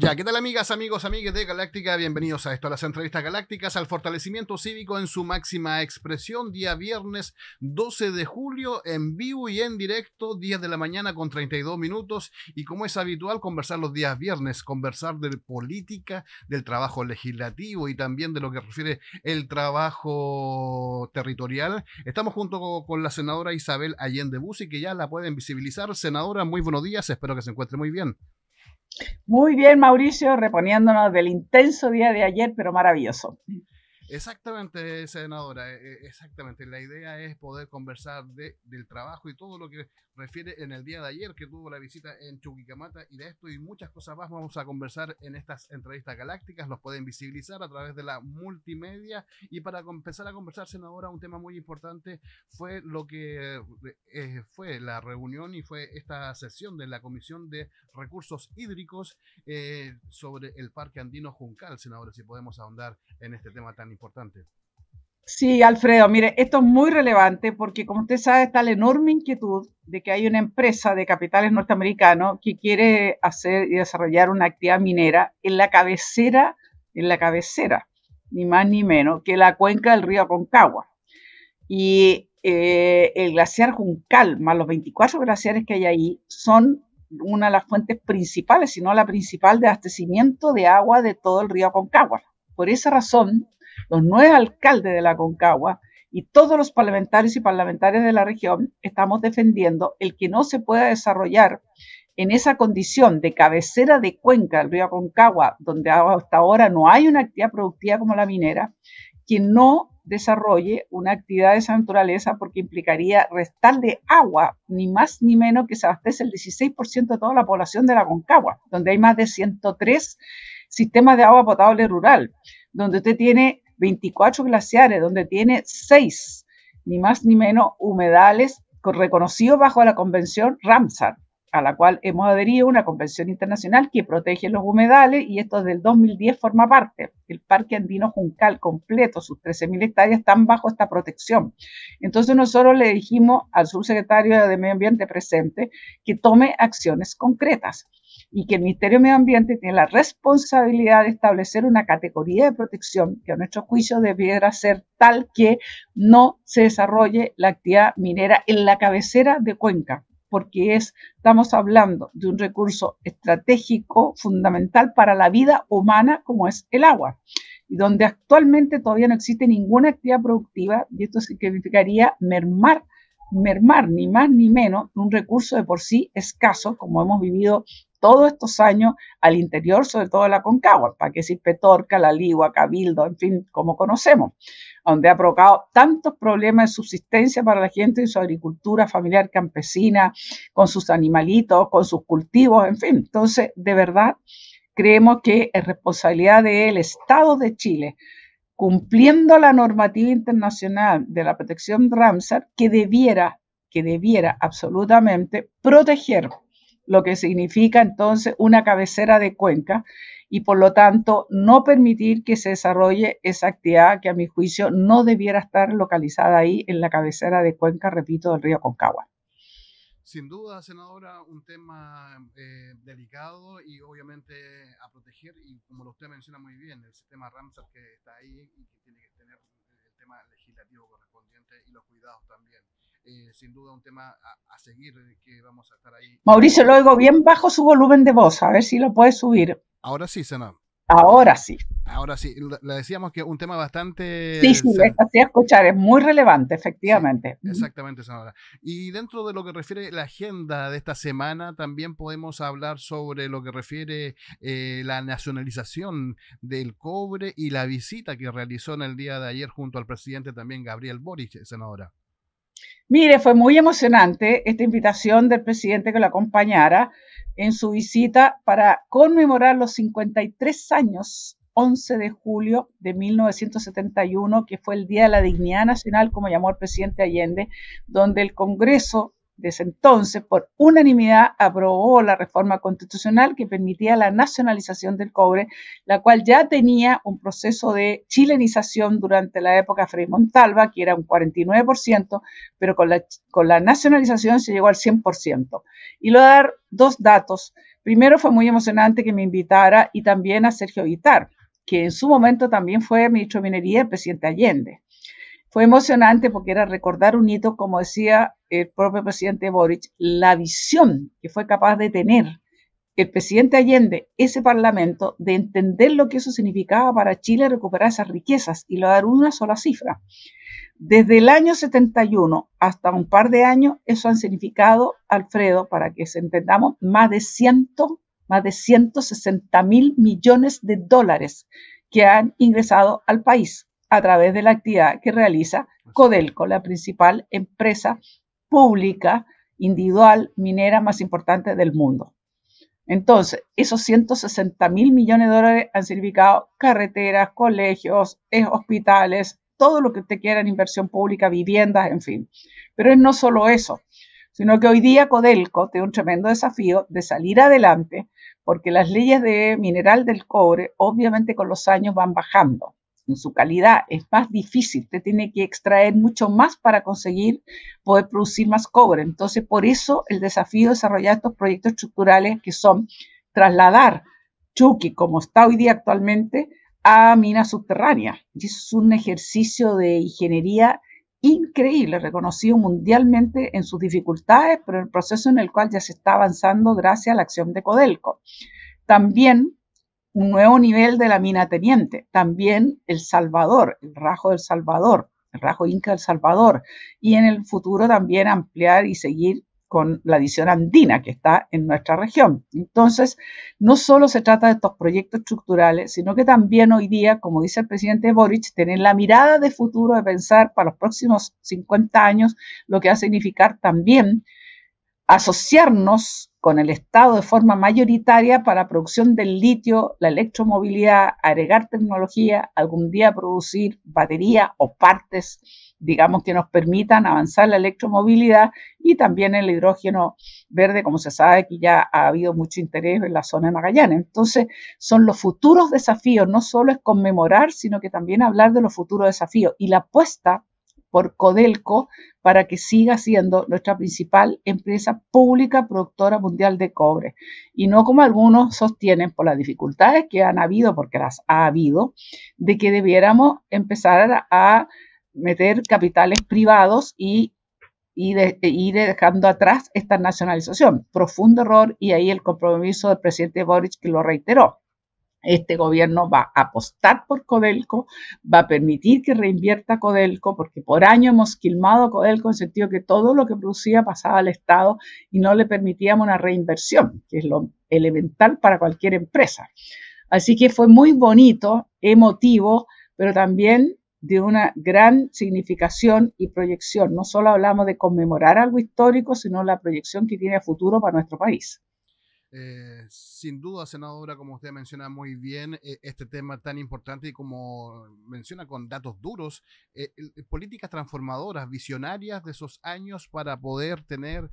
Ya, ¿qué tal amigas, amigos, amigues de Galáctica? Bienvenidos a esto, a las entrevistas galácticas, al fortalecimiento cívico en su máxima expresión, día viernes 12 de julio, en vivo y en directo, 10 de la mañana con 32 minutos, y como es habitual, conversar los días viernes, conversar de política, del trabajo legislativo y también de lo que refiere el trabajo territorial. Estamos junto con la senadora Isabel Allende Busi, que ya la pueden visibilizar. Senadora, muy buenos días, espero que se encuentre muy bien. Muy bien, Mauricio, reponiéndonos del intenso día de ayer, pero maravilloso. Exactamente, senadora, eh, eh, exactamente. La idea es poder conversar de, del trabajo y todo lo que refiere en el día de ayer que tuvo la visita en Chuquicamata y de esto y muchas cosas más vamos a conversar en estas entrevistas galácticas. Los pueden visibilizar a través de la multimedia y para empezar a conversar, senadora, un tema muy importante fue lo que eh, fue la reunión y fue esta sesión de la Comisión de Recursos Hídricos sobre el Parque Andino Juncal, senadora, si podemos ahondar en este tema tan importante importante. Sí, Alfredo, mire, esto es muy relevante porque, como usted sabe, está la enorme inquietud de que hay una empresa de capitales norteamericanos que quiere hacer y desarrollar una actividad minera en la cabecera, en la cabecera, ni más ni menos, que la cuenca del río Aconcagua. Y eh, el glaciar Juncal, más los 24 glaciares que hay ahí, son una de las fuentes principales, si no la principal, de abastecimiento de agua de todo el río Aconcagua. Por esa razón, los nueve alcaldes de la Concagua y todos los parlamentarios y parlamentarias de la región estamos defendiendo el que no se pueda desarrollar en esa condición de cabecera de cuenca del río Concagua, donde hasta ahora no hay una actividad productiva como la minera, que no desarrolle una actividad de esa naturaleza porque implicaría de agua, ni más ni menos que se abastece el 16% de toda la población de la Concagua, donde hay más de 103 sistemas de agua potable rural, donde usted tiene 24 glaciares, donde tiene seis, ni más ni menos, humedales reconocidos bajo la Convención Ramsar, a la cual hemos adherido una convención internacional que protege los humedales y esto del 2010 forma parte. El Parque Andino Juncal completo, sus 13.000 hectáreas, están bajo esta protección. Entonces nosotros le dijimos al subsecretario de Medio Ambiente presente que tome acciones concretas y que el Ministerio de Medio Ambiente tiene la responsabilidad de establecer una categoría de protección que a nuestro juicio debiera ser tal que no se desarrolle la actividad minera en la cabecera de Cuenca porque estamos hablando de un recurso estratégico fundamental para la vida humana como es el agua, y donde actualmente todavía no existe ninguna actividad productiva, y esto significaría mermar mermar ni más ni menos un recurso de por sí escaso, como hemos vivido todos estos años al interior, sobre todo de la Concagua, para que se La Ligua, Cabildo, en fin, como conocemos, donde ha provocado tantos problemas de subsistencia para la gente y su agricultura familiar campesina, con sus animalitos, con sus cultivos, en fin. Entonces, de verdad, creemos que es responsabilidad del Estado de Chile cumpliendo la normativa internacional de la protección Ramsar, que debiera, que debiera absolutamente proteger lo que significa entonces una cabecera de cuenca y por lo tanto no permitir que se desarrolle esa actividad que a mi juicio no debiera estar localizada ahí en la cabecera de cuenca, repito, del río Concagua. Sin duda, senadora, un tema eh, delicado y obviamente a proteger. Y como usted menciona muy bien, el sistema Ramsar que está ahí y que tiene que tener el tema legislativo correspondiente y los cuidados también. Eh, sin duda un tema a, seguir que vamos a estar ahí. Mauricio, lo oigo bien bajo su volumen de voz, a ver si lo puedes subir. Ahora sí, senadora Ahora sí. Ahora sí, le decíamos que un tema bastante... Sí, sí, es escuchar, es muy relevante, efectivamente. exactamente, senadora. Y dentro de lo que refiere la agenda de esta semana, también podemos hablar sobre lo que refiere eh, la nacionalización del cobre y la visita que realizó en el día de ayer junto al presidente también Gabriel Boric, senadora. Mire, fue muy emocionante esta invitación del presidente que lo acompañara en su visita para conmemorar los 53 años 11 de julio de 1971, que fue el Día de la Dignidad Nacional, como llamó el presidente Allende, donde el Congreso desde entonces, por unanimidad, aprobó la reforma constitucional que permitía la nacionalización del cobre, la cual ya tenía un proceso de chilenización durante la época Frei Montalva, que era un 49%, pero con la, con la nacionalización se llegó al 100%. Y lo dar dos datos. Primero, fue muy emocionante que me invitara y también a Sergio Guitar, que en su momento también fue ministro de Minería y presidente Allende. Fue emocionante porque era recordar un hito, como decía el propio presidente Boric, la visión que fue capaz de tener el presidente Allende, ese parlamento, de entender lo que eso significaba para Chile recuperar esas riquezas y lo dar una sola cifra. Desde el año 71 hasta un par de años, eso han significado, Alfredo, para que se entendamos, más de, ciento, más de 160 mil millones de dólares que han ingresado al país a través de la actividad que realiza Codelco, la principal empresa pública individual minera más importante del mundo. Entonces, esos 160 mil millones de dólares han significado carreteras, colegios, eh, hospitales, todo lo que usted quiera en inversión pública, viviendas, en fin. Pero es no solo eso, sino que hoy día Codelco tiene un tremendo desafío de salir adelante porque las leyes de mineral del cobre obviamente con los años van bajando en su calidad, es más difícil, te tiene que extraer mucho más para conseguir poder producir más cobre. Entonces, por eso el desafío de desarrollar estos proyectos estructurales que son trasladar Chucky, como está hoy día actualmente, a minas subterráneas. Y eso es un ejercicio de ingeniería increíble, reconocido mundialmente en sus dificultades, pero el proceso en el cual ya se está avanzando gracias a la acción de Codelco. También un nuevo nivel de la mina teniente. También El Salvador, el rajo del Salvador, el rajo inca del Salvador. Y en el futuro también ampliar y seguir con la edición andina que está en nuestra región. Entonces, no solo se trata de estos proyectos estructurales, sino que también hoy día, como dice el presidente Boric, tener la mirada de futuro de pensar para los próximos 50 años, lo que va a significar también asociarnos con el Estado de forma mayoritaria para producción del litio, la electromovilidad, agregar tecnología, algún día producir batería o partes, digamos, que nos permitan avanzar la electromovilidad y también el hidrógeno verde, como se sabe que ya ha habido mucho interés en la zona de Magallanes. Entonces, son los futuros desafíos, no solo es conmemorar, sino que también hablar de los futuros desafíos. Y la apuesta por Codelco para que siga siendo nuestra principal empresa pública productora mundial de cobre y no como algunos sostienen por las dificultades que han habido, porque las ha habido, de que debiéramos empezar a meter capitales privados y e ir dejando atrás esta nacionalización. Profundo error y ahí el compromiso del presidente Boric que lo reiteró este gobierno va a apostar por Codelco, va a permitir que reinvierta Codelco, porque por año hemos quilmado a Codelco en el sentido que todo lo que producía pasaba al Estado y no le permitíamos una reinversión, que es lo elemental para cualquier empresa. Así que fue muy bonito, emotivo, pero también de una gran significación y proyección. No solo hablamos de conmemorar algo histórico, sino la proyección que tiene a futuro para nuestro país. Eh, sin duda, senadora, como usted menciona muy bien, eh, este tema tan importante y como menciona con datos duros, eh, eh, políticas transformadoras, visionarias de esos años para poder tener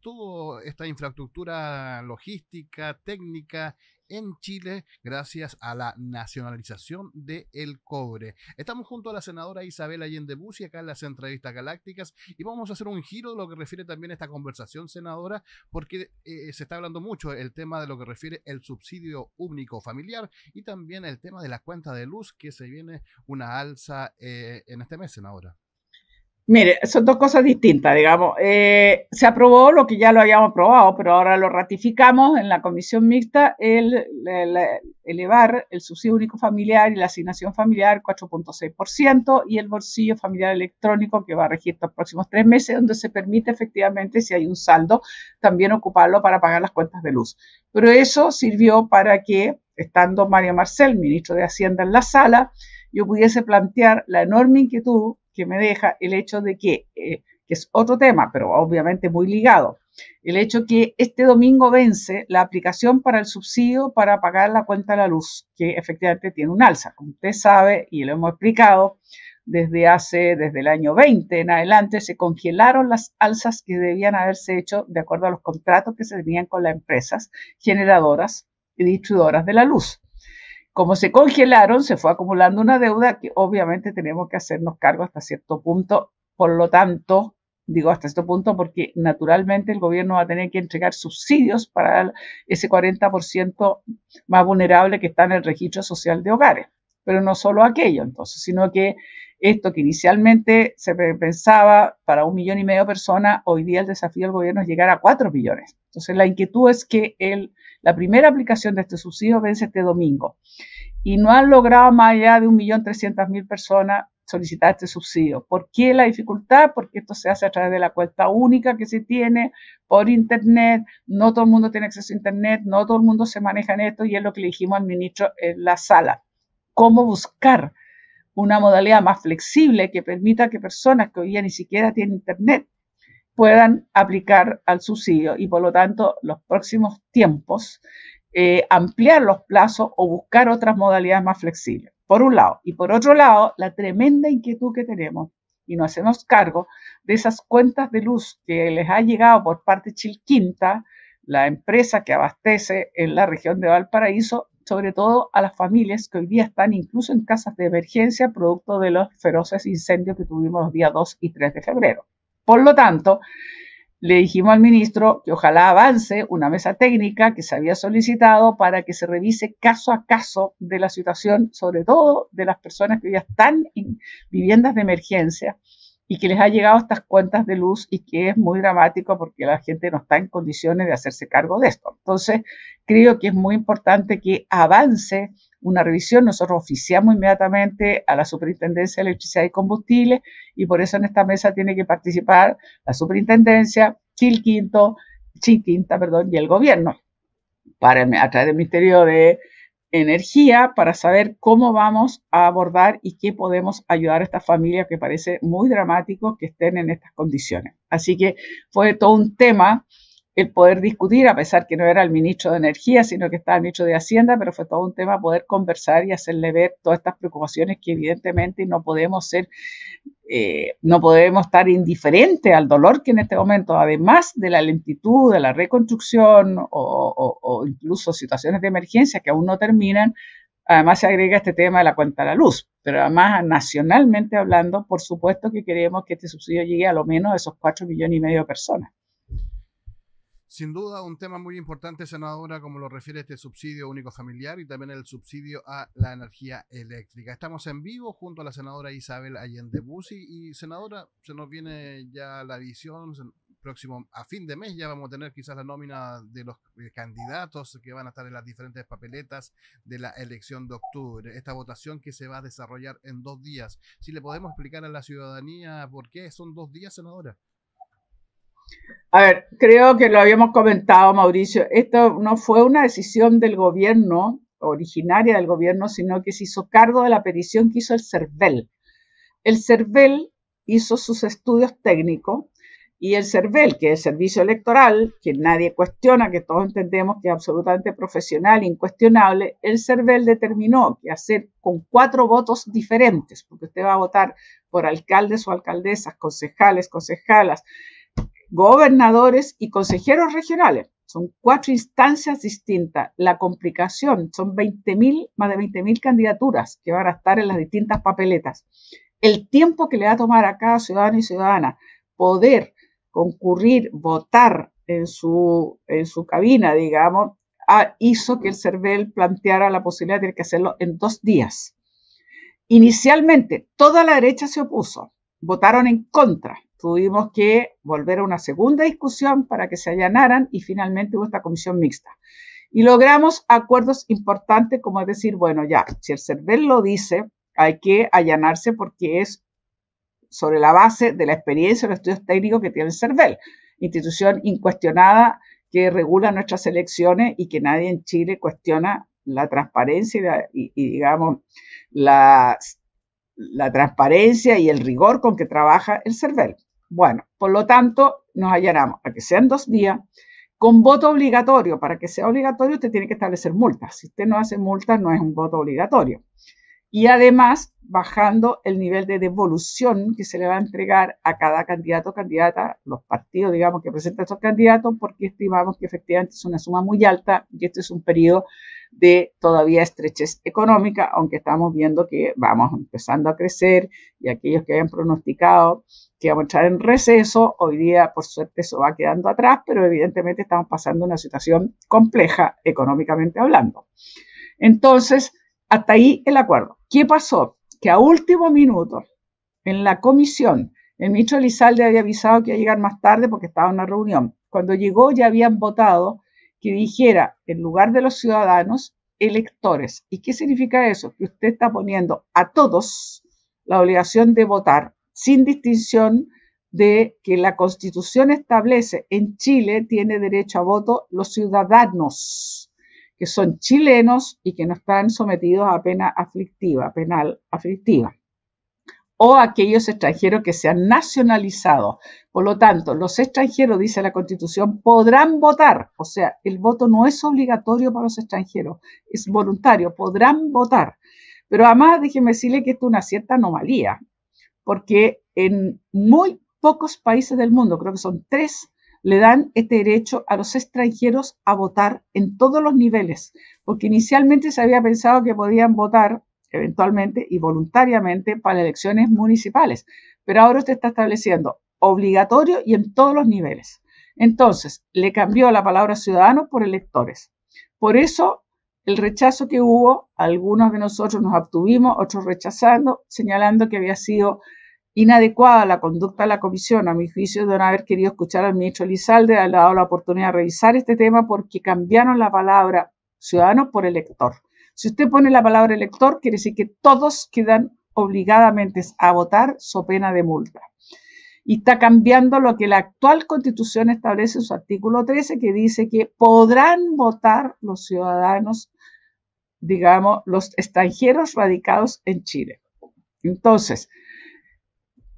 toda esta infraestructura logística, técnica en Chile gracias a la nacionalización del cobre. Estamos junto a la senadora Isabel Allende Bussi acá en las entrevistas galácticas y vamos a hacer un giro de lo que refiere también a esta conversación, senadora, porque eh, se está hablando mucho el tema de lo que refiere el subsidio único familiar y también el tema de la cuenta de luz que se viene una alza eh, en este mes, senadora. Mire, son dos cosas distintas, digamos. Eh, se aprobó lo que ya lo habíamos aprobado, pero ahora lo ratificamos en la comisión mixta, el, elevar el subsidio único familiar y la asignación familiar 4.6% y el bolsillo familiar electrónico que va a regir los próximos tres meses, donde se permite efectivamente, si hay un saldo, también ocuparlo para pagar las cuentas de luz. Pero eso sirvió para que, estando María Marcel, ministro de Hacienda, en la sala, yo pudiese plantear la enorme inquietud que me deja el hecho de que, eh, que es otro tema, pero obviamente muy ligado, el hecho que este domingo vence la aplicación para el subsidio para pagar la cuenta de la luz, que efectivamente tiene un alza. Como usted sabe y lo hemos explicado, desde hace, desde el año 20 en adelante, se congelaron las alzas que debían haberse hecho de acuerdo a los contratos que se tenían con las empresas generadoras y distribuidoras de la luz como se congelaron, se fue acumulando una deuda que obviamente tenemos que hacernos cargo hasta cierto punto. Por lo tanto, digo hasta cierto punto porque naturalmente el gobierno va a tener que entregar subsidios para ese 40% más vulnerable que está en el registro social de hogares. Pero no solo aquello, entonces, sino que esto que inicialmente se pensaba para un millón y medio de personas, hoy día el desafío del gobierno es llegar a cuatro millones. Entonces, la inquietud es que el, la primera aplicación de este subsidio vence este domingo y no han logrado más allá de un millón trescientas mil personas solicitar este subsidio. ¿Por qué la dificultad? Porque esto se hace a través de la cuenta única que se tiene por Internet. No todo el mundo tiene acceso a Internet, no todo el mundo se maneja en esto y es lo que le dijimos al ministro en la sala. ¿Cómo buscar una modalidad más flexible que permita que personas que hoy día ni siquiera tienen internet puedan aplicar al subsidio y por lo tanto los próximos tiempos eh, ampliar los plazos o buscar otras modalidades más flexibles, por un lado. Y por otro lado, la tremenda inquietud que tenemos y nos hacemos cargo de esas cuentas de luz que les ha llegado por parte Chilquinta, la empresa que abastece en la región de Valparaíso, sobre todo a las familias que hoy día están incluso en casas de emergencia producto de los feroces incendios que tuvimos los días 2 y 3 de febrero. Por lo tanto, le dijimos al ministro que ojalá avance una mesa técnica que se había solicitado para que se revise caso a caso de la situación, sobre todo de las personas que hoy están en viviendas de emergencia, y que les ha llegado estas cuentas de luz y que es muy dramático porque la gente no está en condiciones de hacerse cargo de esto. Entonces, creo que es muy importante que avance una revisión. Nosotros oficiamos inmediatamente a la Superintendencia de Electricidad y combustible, y por eso en esta mesa tiene que participar la Superintendencia, Chilquinto, Quinta, perdón, y el gobierno para, a través del Ministerio de energía para saber cómo vamos a abordar y qué podemos ayudar a esta familia que parece muy dramático que estén en estas condiciones. Así que fue todo un tema el poder discutir, a pesar que no era el ministro de Energía, sino que estaba el ministro de Hacienda, pero fue todo un tema poder conversar y hacerle ver todas estas preocupaciones que evidentemente no podemos ser, eh, no podemos estar indiferentes al dolor que en este momento, además de la lentitud, de la reconstrucción o, incluso situaciones de emergencia que aún no terminan, Además se agrega este tema de la cuenta a la luz, pero además nacionalmente hablando, por supuesto que queremos que este subsidio llegue a lo menos a esos cuatro millones y medio de personas. Sin duda, un tema muy importante, senadora, como lo refiere este subsidio único familiar y también el subsidio a la energía eléctrica. Estamos en vivo junto a la senadora Isabel Allende Bussi y senadora, se nos viene ya la visión próximo a fin de mes ya vamos a tener quizás la nómina de los eh, candidatos que van a estar en las diferentes papeletas de la elección de octubre. Esta votación que se va a desarrollar en dos días. Si le podemos explicar a la ciudadanía por qué son dos días, senadora. A ver, creo que lo habíamos comentado, Mauricio, esto no fue una decisión del gobierno, originaria del gobierno, sino que se hizo cargo de la petición que hizo el CERVEL. El CERVEL hizo sus estudios técnicos y el CERVEL, que es el servicio electoral, que nadie cuestiona, que todos entendemos que es absolutamente profesional, incuestionable, el CERVEL determinó que hacer con cuatro votos diferentes, porque usted va a votar por alcaldes o alcaldesas, concejales, concejalas, gobernadores y consejeros regionales. Son cuatro instancias distintas. La complicación, son 20.000, más de 20.000 candidaturas que van a estar en las distintas papeletas. El tiempo que le va a tomar a cada ciudadano y ciudadana poder concurrir, votar en su, en su cabina, digamos, hizo que el CERVEL planteara la posibilidad de tener que hacerlo en dos días. Inicialmente, toda la derecha se opuso, votaron en contra tuvimos que volver a una segunda discusión para que se allanaran y finalmente hubo esta comisión mixta. Y logramos acuerdos importantes como es decir, bueno, ya, si el CERVEL lo dice, hay que allanarse porque es sobre la base de la experiencia de los estudios técnicos que tiene el CERVEL, institución incuestionada que regula nuestras elecciones y que nadie en Chile cuestiona la transparencia y, digamos, la transparencia y el rigor con que trabaja el CERVEL. Bueno, por lo tanto, nos allanamos a que sean dos días, con voto obligatorio. Para que sea obligatorio, usted tiene que establecer multas. Si usted no hace multas, no es un voto obligatorio. Y además, bajando el nivel de devolución que se le va a entregar a cada candidato o candidata, los partidos, digamos, que presentan estos candidatos, porque estimamos que efectivamente es una suma muy alta y este es un periodo de todavía estrechez económica, aunque estamos viendo que vamos empezando a crecer y aquellos que habían pronosticado que vamos a entrar en receso, hoy día por suerte eso va quedando atrás, pero evidentemente estamos pasando una situación compleja económicamente hablando. Entonces, hasta ahí el acuerdo. ¿Qué pasó? Que a último minuto, en la comisión, el ministro Elizalde había avisado que iba a llegar más tarde porque estaba en una reunión. Cuando llegó ya habían votado que dijera en lugar de los ciudadanos, electores. ¿Y qué significa eso? Que usted está poniendo a todos la obligación de votar sin distinción de que la constitución establece en Chile tiene derecho a voto los ciudadanos que son chilenos y que no están sometidos a pena aflictiva, penal aflictiva o aquellos extranjeros que sean nacionalizados. Por lo tanto, los extranjeros, dice la Constitución, podrán votar. O sea, el voto no es obligatorio para los extranjeros, es voluntario, podrán votar. Pero además, déjeme decirle que esto es una cierta anomalía, porque en muy pocos países del mundo, creo que son tres, le dan este derecho a los extranjeros a votar en todos los niveles, porque inicialmente se había pensado que podían votar eventualmente y voluntariamente para elecciones municipales. Pero ahora se está estableciendo obligatorio y en todos los niveles. Entonces, le cambió la palabra ciudadano por electores. Por eso, el rechazo que hubo, algunos de nosotros nos abstuvimos, otros rechazando, señalando que había sido inadecuada la conducta de la comisión, a mi juicio, de no haber querido escuchar al ministro Lizalde, ha dado la oportunidad de revisar este tema porque cambiaron la palabra ciudadano por elector. Si usted pone la palabra elector, quiere decir que todos quedan obligadamente a votar so pena de multa. Y está cambiando lo que la actual constitución establece en su artículo 13, que dice que podrán votar los ciudadanos, digamos, los extranjeros radicados en Chile. Entonces,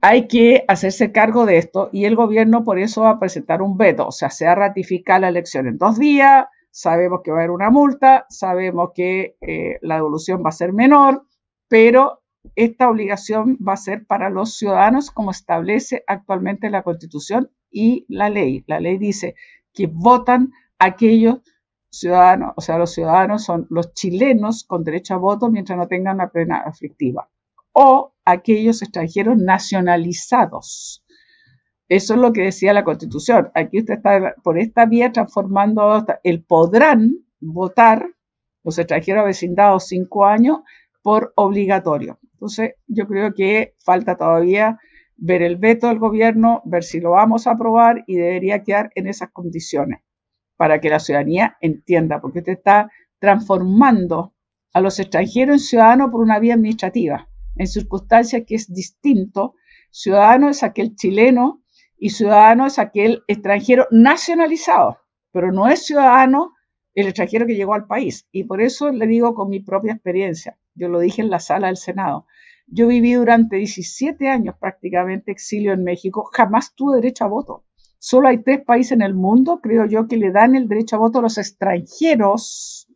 hay que hacerse cargo de esto y el gobierno por eso va a presentar un veto, o sea, se va a ratificar la elección en dos días, sabemos que va a haber una multa, sabemos que eh, la devolución va a ser menor, pero esta obligación va a ser para los ciudadanos como establece actualmente la Constitución y la ley. La ley dice que votan aquellos ciudadanos, o sea, los ciudadanos son los chilenos con derecho a voto mientras no tengan una pena aflictiva, o aquellos extranjeros nacionalizados eso es lo que decía la Constitución. Aquí usted está por esta vía transformando el podrán votar los extranjeros vecindados cinco años por obligatorio. Entonces, yo creo que falta todavía ver el veto del gobierno, ver si lo vamos a aprobar y debería quedar en esas condiciones para que la ciudadanía entienda, porque usted está transformando a los extranjeros en ciudadanos por una vía administrativa, en circunstancias que es distinto. Ciudadano es aquel chileno y ciudadano es aquel extranjero nacionalizado, pero no es ciudadano el extranjero que llegó al país. Y por eso le digo con mi propia experiencia, yo lo dije en la sala del Senado, yo viví durante 17 años prácticamente exilio en México, jamás tuve derecho a voto. Solo hay tres países en el mundo, creo yo, que le dan el derecho a voto a los extranjeros,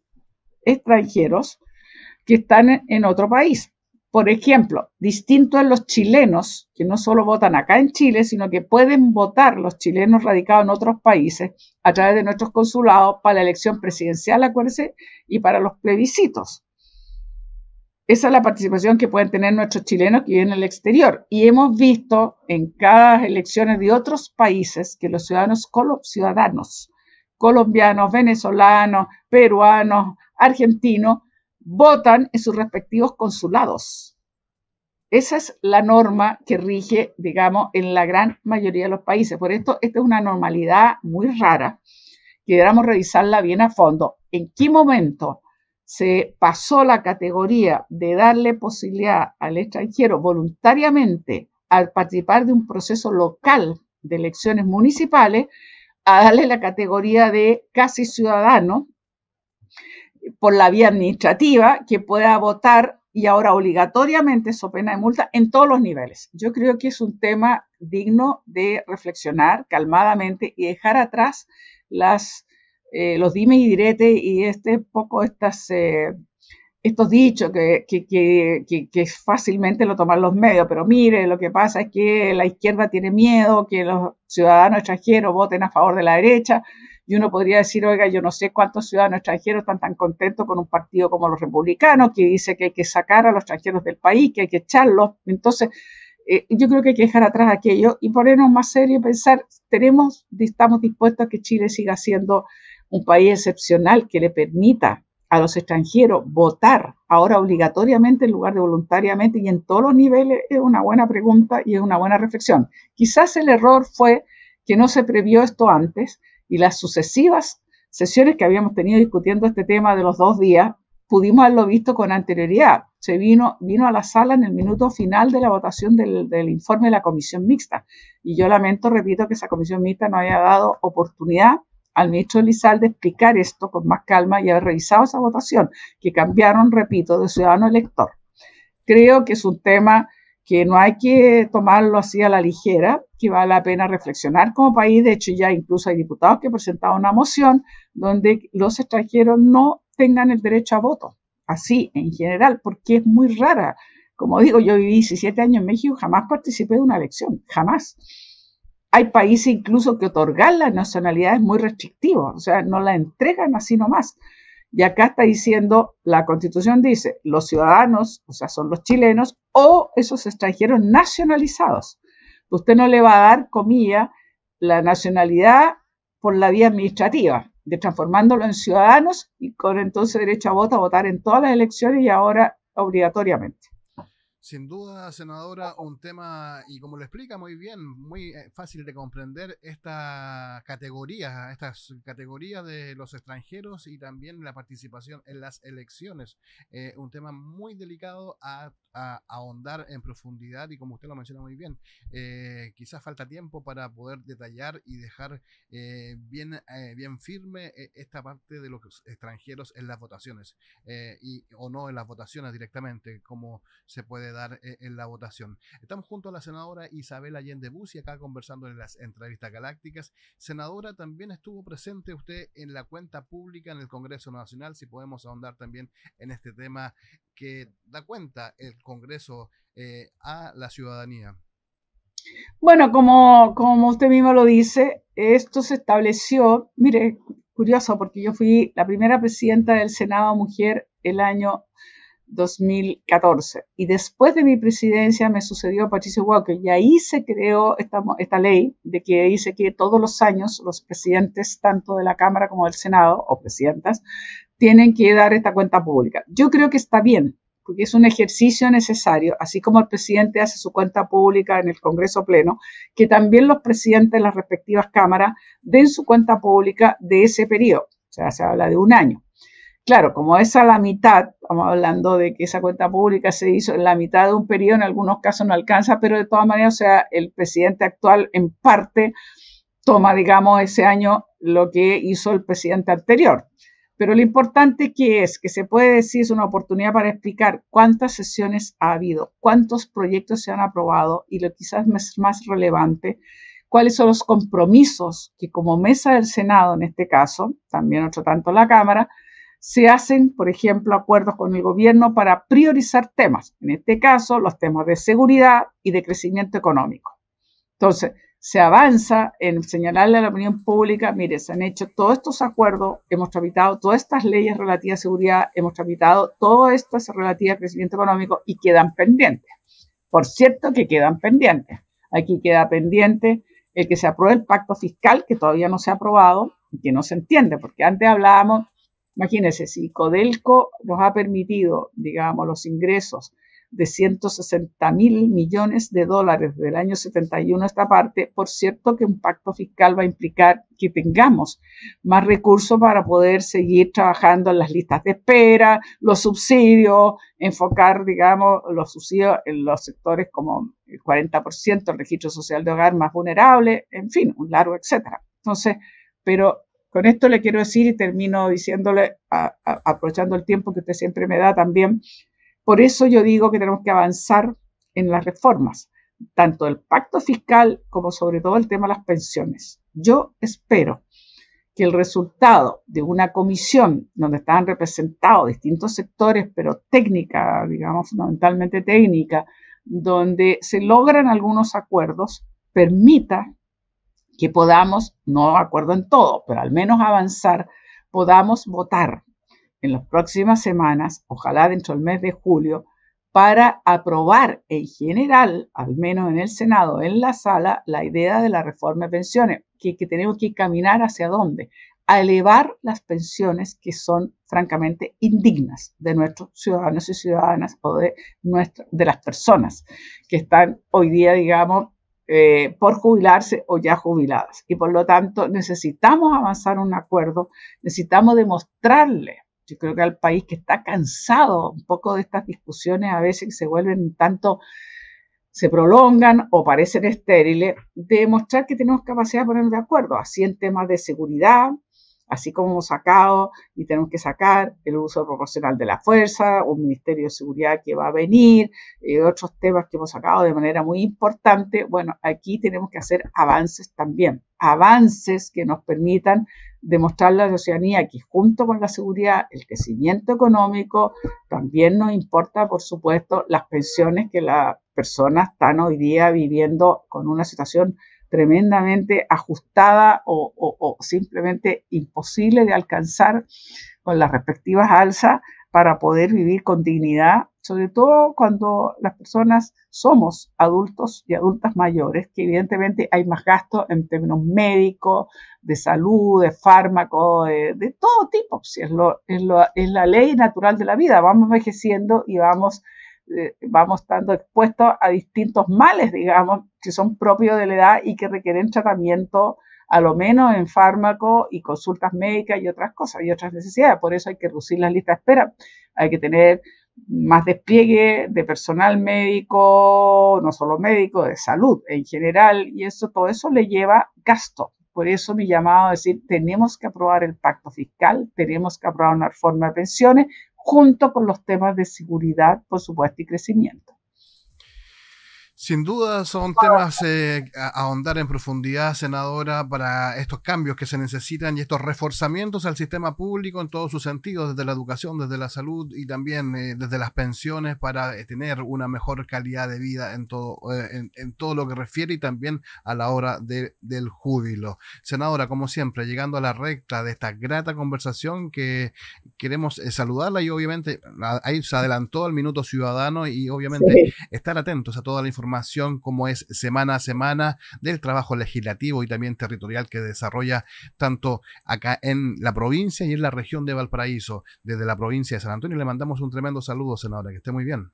extranjeros que están en otro país. Por ejemplo, distinto a los chilenos, que no solo votan acá en Chile, sino que pueden votar los chilenos radicados en otros países a través de nuestros consulados para la elección presidencial, acuérdense, y para los plebiscitos. Esa es la participación que pueden tener nuestros chilenos que viven en el exterior. Y hemos visto en cada elecciones de otros países que los ciudadanos, ciudadanos colombianos, venezolanos, peruanos, argentinos, votan en sus respectivos consulados. Esa es la norma que rige, digamos, en la gran mayoría de los países. Por esto, esta es una normalidad muy rara que revisarla bien a fondo. ¿En qué momento se pasó la categoría de darle posibilidad al extranjero voluntariamente al participar de un proceso local de elecciones municipales a darle la categoría de casi ciudadano por la vía administrativa que pueda votar y ahora obligatoriamente sopena pena de multa en todos los niveles. Yo creo que es un tema digno de reflexionar calmadamente y dejar atrás las, eh, los dime y direte y este poco estas, eh, estos dichos que, fácilmente lo toman los medios, pero mire, lo que pasa es que la izquierda tiene miedo que los ciudadanos extranjeros voten a favor de la derecha y uno podría decir, oiga, yo no sé cuántos ciudadanos extranjeros están tan contentos con un partido como los republicanos, que dice que hay que sacar a los extranjeros del país, que hay que echarlos. Entonces, eh, yo creo que hay que dejar atrás aquello y ponernos más serios y pensar, tenemos, estamos dispuestos a que Chile siga siendo un país excepcional que le permita a los extranjeros votar ahora obligatoriamente en lugar de voluntariamente y en todos los niveles es una buena pregunta y es una buena reflexión. Quizás el error fue que no se previó esto antes, y las sucesivas sesiones que habíamos tenido discutiendo este tema de los dos días, pudimos haberlo visto con anterioridad. Se vino, vino a la sala en el minuto final de la votación del, informe de la comisión mixta. Y yo lamento, repito, que esa comisión mixta no haya dado oportunidad al ministro de explicar esto con más calma y haber revisado esa votación, que cambiaron, repito, de ciudadano elector. Creo que es un tema que no hay que tomarlo así a la ligera, que vale la pena reflexionar como país. De hecho, ya incluso hay diputados que presentaron una moción donde los extranjeros no tengan el derecho a voto, así en general, porque es muy rara. Como digo, yo viví 17 años en México, jamás participé de una elección, jamás. Hay países incluso que otorgar la nacionalidad es muy restrictivo, o sea, no la entregan así nomás. Y acá está diciendo, la constitución dice, los ciudadanos, o sea, son los chilenos o esos extranjeros nacionalizados. Usted no le va a dar, comilla, la nacionalidad por la vía administrativa, de transformándolo en ciudadanos y con entonces derecho a voto, a votar en todas las elecciones y ahora obligatoriamente. Sin duda, senadora, un tema, y como lo explica muy bien, muy eh, fácil de comprender, esta categoría, esta categorías de los extranjeros y también la participación en las elecciones. Eh, un tema muy delicado a, ahondar en profundidad y como usted lo menciona muy bien, eh, quizás falta tiempo para poder detallar y dejar bien, bien firme esta parte de los extranjeros en las votaciones, y, o no en las votaciones directamente, como se puede dar eh, en la votación. Estamos junto a la senadora Isabel Allende Bussi acá conversando en las entrevistas galácticas. Senadora, también estuvo presente usted en la cuenta pública en el Congreso Nacional, si podemos ahondar también en este tema que da cuenta el Congreso eh, a la ciudadanía. Bueno, como, como usted mismo lo dice, esto se estableció, mire, curioso, porque yo fui la primera presidenta del Senado mujer el año 2014. Y después de mi presidencia me sucedió Patricio Walker y ahí se creó esta, esta ley de que dice que todos los años los presidentes, tanto de la Cámara como del Senado, o presidentas, tienen que dar esta cuenta pública. Yo creo que está bien, porque es un ejercicio necesario, así como el presidente hace su cuenta pública en el Congreso Pleno, que también los presidentes de las respectivas cámaras den su cuenta pública de ese periodo. O sea, se habla de un año. Claro, como es a la mitad, estamos hablando de que esa cuenta pública se hizo en la mitad de un periodo, en algunos casos no alcanza, pero de todas maneras, o sea, el presidente actual en parte toma, digamos, ese año lo que hizo el presidente anterior. Pero lo importante que es que se puede decir es una oportunidad para explicar cuántas sesiones ha habido, cuántos proyectos se han aprobado y lo quizás más, más relevante, cuáles son los compromisos que como mesa del Senado en este caso, también otro tanto la Cámara, se hacen, por ejemplo, acuerdos con el gobierno para priorizar temas, en este caso los temas de seguridad y de crecimiento económico. Entonces, se avanza en señalarle a la opinión pública, mire, se han hecho todos estos acuerdos, hemos tramitado todas estas leyes relativas a seguridad, hemos tramitado todo esto relativo al crecimiento económico y quedan pendientes. Por cierto que quedan pendientes. Aquí queda pendiente el que se apruebe el pacto fiscal, que todavía no se ha aprobado, y que no se entiende, porque antes hablábamos Imagínense, si Codelco nos ha permitido, digamos, los ingresos de 160 mil millones de dólares del año 71 a esta parte, por cierto que un pacto fiscal va a implicar que tengamos más recursos para poder seguir trabajando en las listas de espera, los subsidios, enfocar, digamos, los subsidios en los sectores como el 40%, el registro social de hogar más vulnerable, en fin, un largo etcétera. Entonces, pero con esto le quiero decir y termino diciéndole, aprovechando el tiempo que usted siempre me da también, por eso yo digo que tenemos que avanzar en las reformas, tanto el pacto fiscal como sobre todo el tema de las pensiones. Yo espero que el resultado de una comisión donde están representados distintos sectores, pero técnica, digamos, fundamentalmente técnica, donde se logran algunos acuerdos, permita que podamos, no acuerdo en todo, pero al menos avanzar, podamos votar en las próximas semanas, ojalá dentro del mes de julio, para aprobar en general, al menos en el Senado, en la sala, la idea de la reforma de pensiones, que, tenemos que caminar hacia dónde, a elevar las pensiones que son francamente indignas de nuestros ciudadanos y ciudadanas o de, nuestra, de las personas que están hoy día, digamos, eh, por jubilarse o ya jubiladas. Y por lo tanto necesitamos avanzar un acuerdo, necesitamos demostrarle, yo creo que al país que está cansado un poco de estas discusiones a veces se vuelven tanto se prolongan o parecen estériles, demostrar que tenemos capacidad de ponernos de acuerdo, así en temas de seguridad, así como hemos sacado y tenemos que sacar el uso proporcional de la fuerza, un Ministerio de Seguridad que va a venir, y eh, otros temas que hemos sacado de manera muy importante. Bueno, aquí tenemos que hacer avances también, avances que nos permitan demostrar a la ciudadanía que junto con la seguridad, el crecimiento económico, también nos importa, por supuesto, las pensiones que las personas están hoy día viviendo con una situación tremendamente ajustada o, simplemente imposible de alcanzar con las respectivas alzas para poder vivir con dignidad, sobre todo cuando las personas somos adultos y adultas mayores, que evidentemente hay más gastos en términos médicos, de salud, de fármaco, de, todo tipo, es la ley natural de la vida, vamos envejeciendo y vamos eh, vamos estando expuestos a distintos males, digamos, que son propios de la edad y que requieren tratamiento, a lo menos en fármaco y consultas médicas y otras cosas y otras necesidades. Por eso hay que reducir las listas de espera, hay que tener más despliegue de personal médico, no solo médico, de salud en general, y eso, todo eso le lleva gasto. Por eso mi llamado a decir, tenemos que aprobar el pacto fiscal, tenemos que aprobar una reforma de pensiones, junto con los temas de seguridad, por supuesto, y crecimiento. Sin duda son temas eh, a ahondar en profundidad, senadora, para estos cambios que se necesitan y estos reforzamientos al sistema público en todos sus sentidos, desde la educación, desde la salud y también eh, desde las pensiones para eh, tener una mejor calidad de vida en todo, en, todo lo que refiere y también a la hora del júbilo. Senadora, como siempre, llegando a la recta de esta grata conversación que queremos saludarla y obviamente ahí se adelantó el minuto ciudadano y obviamente estar atentos a toda la información información como es semana a semana del trabajo legislativo y también territorial que desarrolla tanto acá en la provincia y en la región de Valparaíso. Desde la provincia de San Antonio le mandamos un tremendo saludo, senadora, que esté muy bien.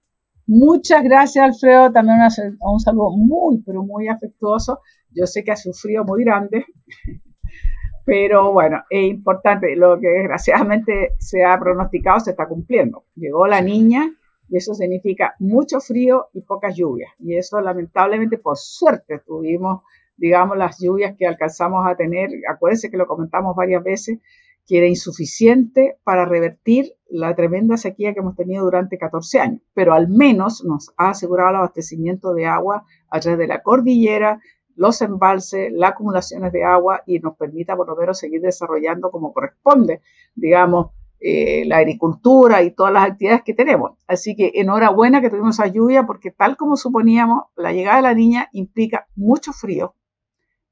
Muchas gracias, Alfredo. También un saludo muy, pero muy afectuoso. Yo sé que ha sufrido muy grande, pero bueno, es importante. Lo que desgraciadamente se ha pronosticado se está cumpliendo. Llegó la niña y eso significa mucho frío y pocas lluvias. Y eso lamentablemente, por suerte, tuvimos, digamos, las lluvias que alcanzamos a tener. Acuérdense que lo comentamos varias veces, que era insuficiente para revertir la tremenda sequía que hemos tenido durante 14 años. Pero al menos nos ha asegurado el abastecimiento de agua a través de la cordillera, los embalses, las acumulaciones de agua y nos permita por lo menos seguir desarrollando como corresponde, digamos, eh, la agricultura y todas las actividades que tenemos. Así que enhorabuena que tuvimos esa lluvia porque tal como suponíamos, la llegada de la niña implica mucho frío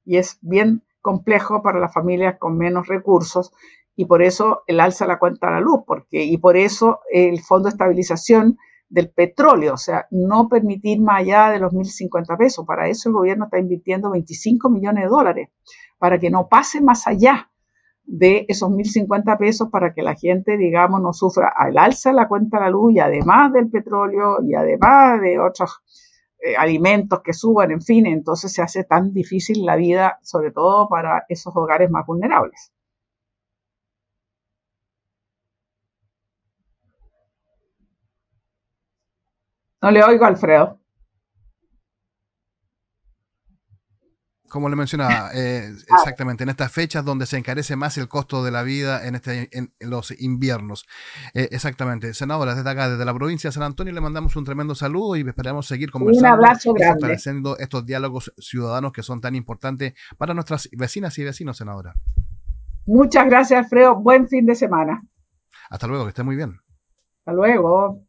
y es bien complejo para las familias con menos recursos y por eso el alza la cuenta a la luz porque, y por eso el Fondo de Estabilización del petróleo, o sea, no permitir más allá de los 1.050 pesos. Para eso el gobierno está invirtiendo 25 millones de dólares, para que no pase más allá de esos 1.050 pesos para que la gente, digamos, no sufra al alza la cuenta de la luz y además del petróleo y además de otros eh, alimentos que suban, en fin, entonces se hace tan difícil la vida, sobre todo para esos hogares más vulnerables. No le oigo, Alfredo. como le mencionaba, eh, exactamente, en estas fechas donde se encarece más el costo de la vida en, este, los inviernos. Eh, exactamente. Senadora, desde acá, desde la provincia de San Antonio, le mandamos un tremendo saludo y esperamos seguir conversando. Un abrazo estos diálogos ciudadanos que son tan importantes para nuestras vecinas y vecinos, senadora. Muchas gracias, Alfredo. Buen fin de semana. Hasta luego, que esté muy bien. Hasta luego.